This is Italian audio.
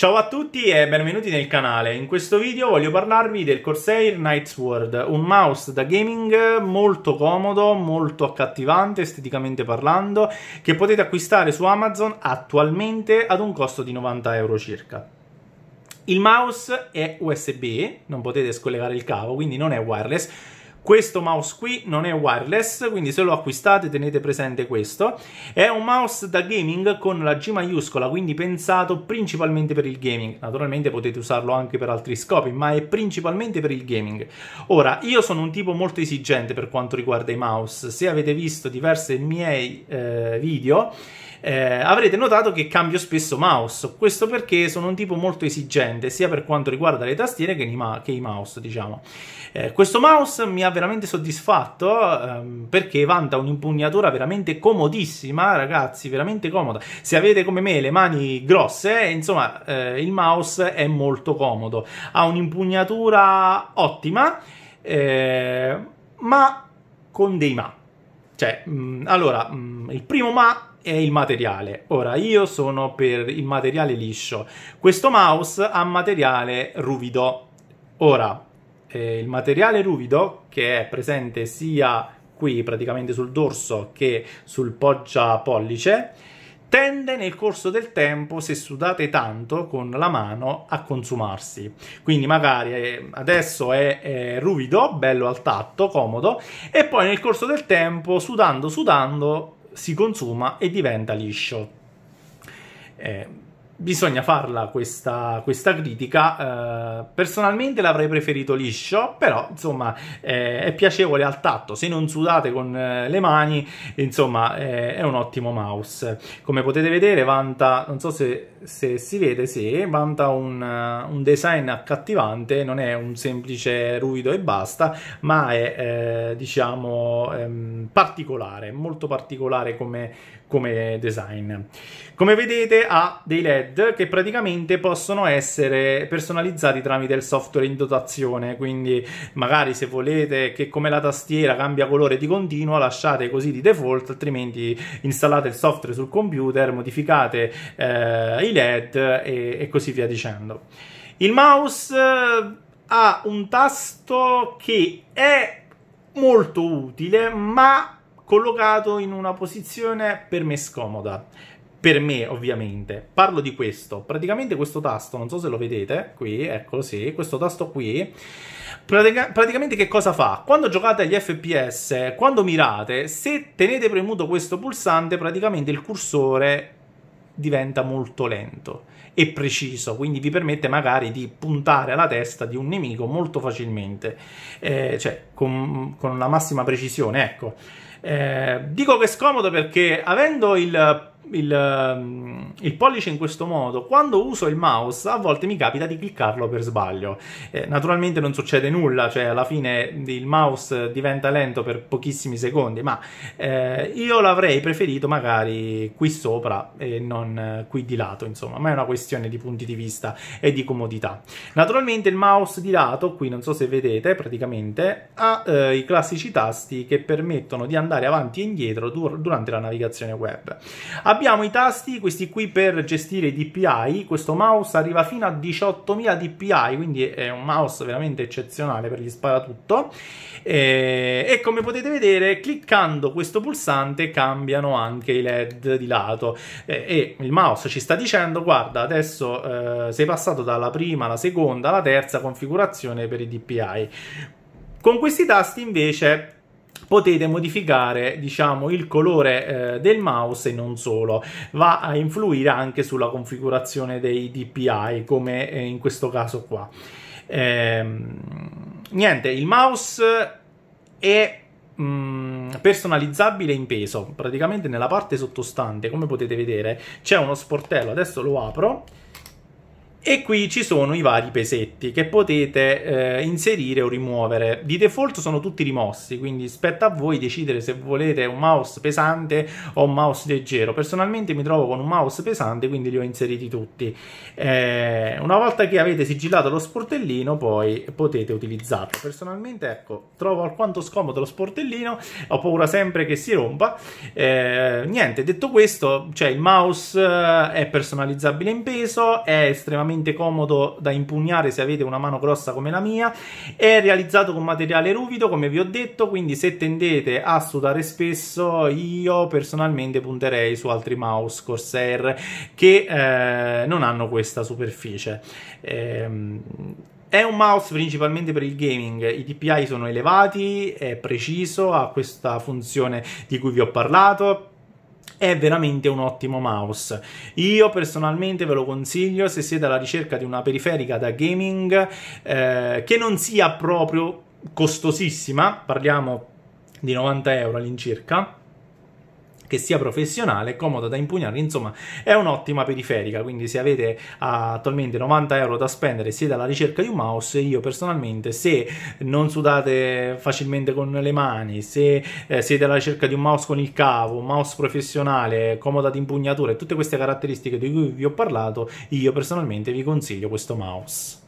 Ciao a tutti e benvenuti nel canale. In questo video voglio parlarvi del Corsair World, un mouse da gaming molto comodo, molto accattivante esteticamente parlando, che potete acquistare su Amazon attualmente ad un costo di 90 euro circa. Il mouse è USB, non potete scollegare il cavo, quindi non è wireless questo mouse qui non è wireless, quindi se lo acquistate tenete presente questo. È un mouse da gaming con la G maiuscola, quindi pensato principalmente per il gaming. Naturalmente potete usarlo anche per altri scopi, ma è principalmente per il gaming. Ora, io sono un tipo molto esigente per quanto riguarda i mouse. Se avete visto diversi miei eh, video eh, avrete notato che cambio spesso mouse. Questo perché sono un tipo molto esigente, sia per quanto riguarda le tastiere che, ma- che i mouse, diciamo. Eh, questo mouse mi ha veramente soddisfatto ehm, perché vanta un'impugnatura veramente comodissima, ragazzi, veramente comoda. Se avete come me le mani grosse, insomma, eh, il mouse è molto comodo. Ha un'impugnatura ottima, eh, ma con dei ma. Cioè, mh, mm, allora, mh, mm, il primo ma è il materiale. Ora, io sono per il materiale liscio. Questo mouse ha materiale ruvido. Ora, eh, il materiale ruvido, che è presente sia qui praticamente sul dorso che sul poggia pollice, tende nel corso del tempo, se sudate tanto con la mano, a consumarsi. Quindi magari eh, adesso è, è ruvido, bello al tatto, comodo, e poi nel corso del tempo, sudando, sudando, si consuma e diventa liscio. Eh, bisogna farla questa, questa critica. Eh, personalmente l'avrei preferito liscio, però insomma eh, è piacevole al tatto. Se non sudate con eh, le mani, insomma eh, è un ottimo mouse. Come potete vedere, vanta, non so se, se si vede, sì, vanta un, eh, un, design accattivante, non è un semplice ruido e basta, ma è eh, diciamo ehm, particolare, molto particolare come, come design. Come vedete ha dei LED thread che praticamente possono essere personalizzati tramite il software in dotazione. Quindi, magari se volete che come la tastiera cambia colore di continuo, lasciate così di default, altrimenti installate il software sul computer, modificate eh, i LED e, e così via dicendo. Il mouse eh, ha un tasto che è molto utile, ma collocato in una posizione per me scomoda per me, ovviamente. Parlo di questo. Praticamente questo tasto, non so se lo vedete, qui, eccolo, sì, questo tasto qui, pratica praticamente che cosa fa? Quando giocate agli FPS, quando mirate, se tenete premuto questo pulsante, praticamente il cursore diventa molto lento e preciso, quindi vi permette magari di puntare alla testa di un nemico molto facilmente, eh, cioè con, con la massima precisione, ecco. Eh, dico che è scomodo perché avendo il, il, mm, il, pollice in questo modo, quando uso il mouse a volte mi capita di cliccarlo per sbaglio. Eh, naturalmente non succede nulla, cioè alla fine il mouse diventa lento per pochissimi secondi, ma eh, io l'avrei preferito magari qui sopra e non eh, qui di lato, insomma, ma è una questione di punti di vista e di comodità. Naturalmente il mouse di lato, qui non so se vedete, praticamente ha eh, i classici tasti che permettono di andare andare avanti e indietro dur- durante la navigazione web. Abbiamo i tasti, questi qui per gestire i DPI, questo mouse arriva fino a 18.000 DPI, quindi è un mouse veramente eccezionale per gli sparatutto. E, eh, e come potete vedere, cliccando questo pulsante cambiano anche i LED di lato e, eh, e il mouse ci sta dicendo guarda adesso eh, sei passato dalla prima alla seconda alla terza configurazione per i DPI. Con questi tasti invece potete modificare diciamo il colore eh, del mouse e non solo va a influire anche sulla configurazione dei DPI come eh, in questo caso qua ehm, niente il mouse è mm, personalizzabile in peso praticamente nella parte sottostante come potete vedere c'è uno sportello adesso lo apro e qui ci sono i vari pesetti che potete eh, inserire o rimuovere. Di default sono tutti rimossi, quindi spetta a voi decidere se volete un mouse pesante o un mouse leggero. Personalmente mi trovo con un mouse pesante, quindi li ho inseriti tutti. Eh, una volta che avete sigillato lo sportellino, poi potete utilizzarlo. Personalmente, ecco, trovo alquanto scomodo lo sportellino, ho paura sempre che si rompa. Eh, niente, detto questo, cioè il mouse eh, è personalizzabile in peso, è estremamente estremamente comodo da impugnare se avete una mano grossa come la mia. È realizzato con materiale ruvido, come vi ho detto, quindi se tendete a sudare spesso, io personalmente punterei su altri mouse Corsair che eh, non hanno questa superficie. Ehm, è un mouse principalmente per il gaming, i DPI sono elevati, è preciso, ha questa funzione di cui vi ho parlato, è veramente un ottimo mouse. Io personalmente ve lo consiglio se siete alla ricerca di una periferica da gaming eh, che non sia proprio costosissima, parliamo di 90 euro all'incirca che sia professionale, comoda da impugnare, insomma è un'ottima periferica, quindi se avete ah, attualmente 90 euro da spendere siete alla ricerca di un mouse, io personalmente se non sudate facilmente con le mani, se eh, siete alla ricerca di un mouse con il cavo, un mouse professionale, comoda di impugnatura e tutte queste caratteristiche di cui vi ho parlato, io personalmente vi consiglio questo mouse.